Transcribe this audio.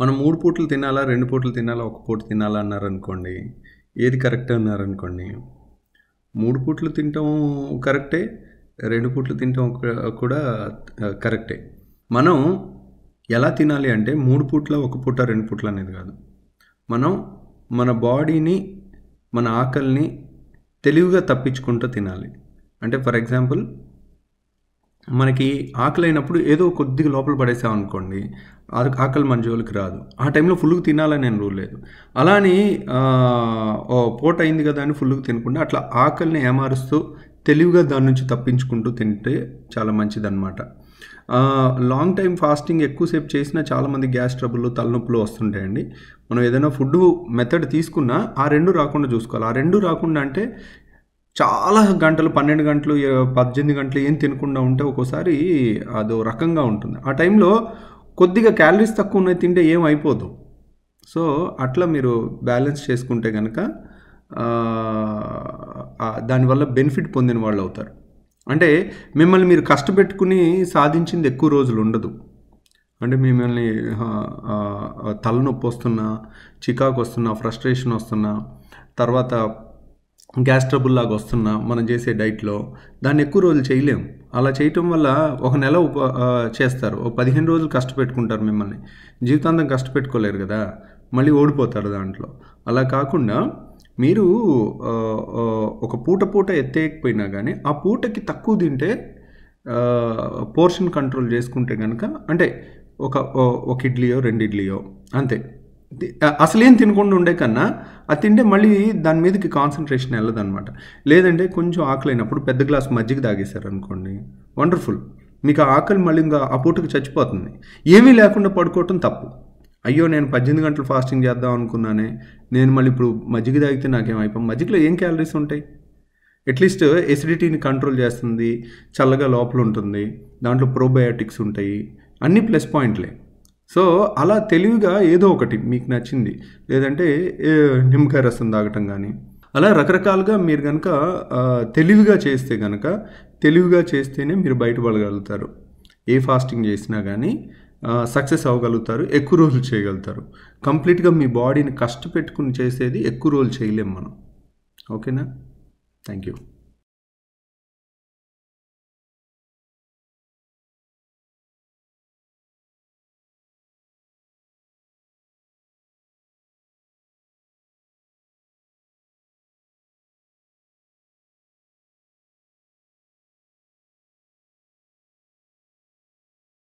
మనం మూడు పూటలు తినాలా రెండు పూటలు తినాలా ఒక పూట తినాలా అన్నారనుకోండి ఏది కరెక్ట్ అన్నారనుకోండి మూడు పూట్లు తింటాం కరెక్టే రెండు పూట్లు తింటాం కూడా కరెక్టే మనం ఎలా తినాలి అంటే మూడు పూట్ల ఒక పూట రెండు పూట్ల అనేది కాదు మనం మన బాడీని మన ఆకలిని తెలివిగా తప్పించుకుంటూ తినాలి అంటే ఫర్ ఎగ్జాంపుల్ మనకి ఆకలి అయినప్పుడు ఏదో కొద్దిగా లోపల పడేసామనుకోండి ఆకలి మన జోలికి రాదు ఆ టైంలో ఫుల్గా తినాలని నేను రూల్ లేదు అలానే పూట అయింది కదా అని ఫుల్గా తినకుండా అట్లా ఆకలిని ఏమారుస్తూ తెలివిగా దాని నుంచి తప్పించుకుంటూ తింటే చాలా మంచిదన్నమాట లాంగ్ టైం ఫాస్టింగ్ ఎక్కువసేపు చేసినా చాలామంది గ్యాస్ ట్రబుల్ తలనొప్పులు వస్తుంటాయండి మనం ఏదైనా ఫుడ్ మెథడ్ తీసుకున్నా ఆ రెండు రాకుండా చూసుకోవాలి ఆ రెండు రాకుండా అంటే చాలా గంటలు పన్నెండు గంటలు పద్దెనిమిది గంటలు ఏం తినకుండా ఉంటే ఒక్కోసారి అదో రకంగా ఉంటుంది ఆ టైంలో కొద్దిగా క్యాలరీస్ తక్కువ ఉన్నాయి తింటే ఏం అయిపోదు సో అట్లా మీరు బ్యాలెన్స్ చేసుకుంటే కనుక దానివల్ల బెనిఫిట్ పొందిన వాళ్ళు అవుతారు అంటే మిమ్మల్ని మీరు కష్టపెట్టుకుని సాధించింది ఎక్కువ రోజులు ఉండదు అంటే మిమ్మల్ని తలనొప్పి వస్తున్నా చికాకు వస్తున్నా ఫ్రస్ట్రేషన్ వస్తున్నా తర్వాత గ్యాస్ ట్రబుల్ లాగా వస్తున్నా మనం చేసే డైట్లో దాన్ని ఎక్కువ రోజులు చేయలేము అలా చేయటం వల్ల ఒక నెల ఉప చేస్తారు ఒక పదిహేను రోజులు కష్టపెట్టుకుంటారు మిమ్మల్ని జీవితాంతం కష్టపెట్టుకోలేరు కదా మళ్ళీ ఓడిపోతారు దాంట్లో అలా కాకుండా మీరు ఒక పూట పూట ఎత్తేయకపోయినా కానీ ఆ పూటకి తక్కువ తింటే పోర్షన్ కంట్రోల్ చేసుకుంటే కనుక అంటే ఒక ఒక ఇడ్లీయో రెండు ఇడ్లీయో అంతే అసలేం తినకుండా ఉండే కన్నా అది తింటే మళ్ళీ దాని మీదకి కాన్సన్ట్రేషన్ వెళ్ళదనమాట లేదంటే కొంచెం ఆకలి అయినప్పుడు పెద్ద గ్లాస్ మజ్జిగ తాగేశారు అనుకోండి వండర్ఫుల్ మీకు ఆ ఆకలి మళ్ళీ ఇంకా ఆ పూటకు చచ్చిపోతుంది ఏమీ లేకుండా పడుకోవటం తప్పు అయ్యో నేను పద్దెనిమిది గంటలు ఫాస్టింగ్ చేద్దాం అనుకున్నానే నేను మళ్ళీ ఇప్పుడు మజ్జిగ తాగితే నాకేమైపో మజ్జిగలో ఏం క్యాలరీస్ ఉంటాయి అట్లీస్ట్ ఎసిడిటీని కంట్రోల్ చేస్తుంది చల్లగా లోపల ఉంటుంది దాంట్లో ప్రోబయాటిక్స్ ఉంటాయి అన్నీ ప్లస్ పాయింట్లే సో అలా తెలివిగా ఏదో ఒకటి మీకు నచ్చింది లేదంటే నిమ్మకాయ రసం తాగటం కానీ అలా రకరకాలుగా మీరు కనుక తెలివిగా చేస్తే కనుక తెలివిగా చేస్తేనే మీరు బయటపడగలుగుతారు ఏ ఫాస్టింగ్ చేసినా కానీ సక్సెస్ అవ్వగలుగుతారు ఎక్కువ రోజులు చేయగలుగుతారు కంప్లీట్గా మీ బాడీని కష్టపెట్టుకుని చేసేది ఎక్కువ రోజులు చేయలేము మనం ఓకేనా థ్యాంక్ యూ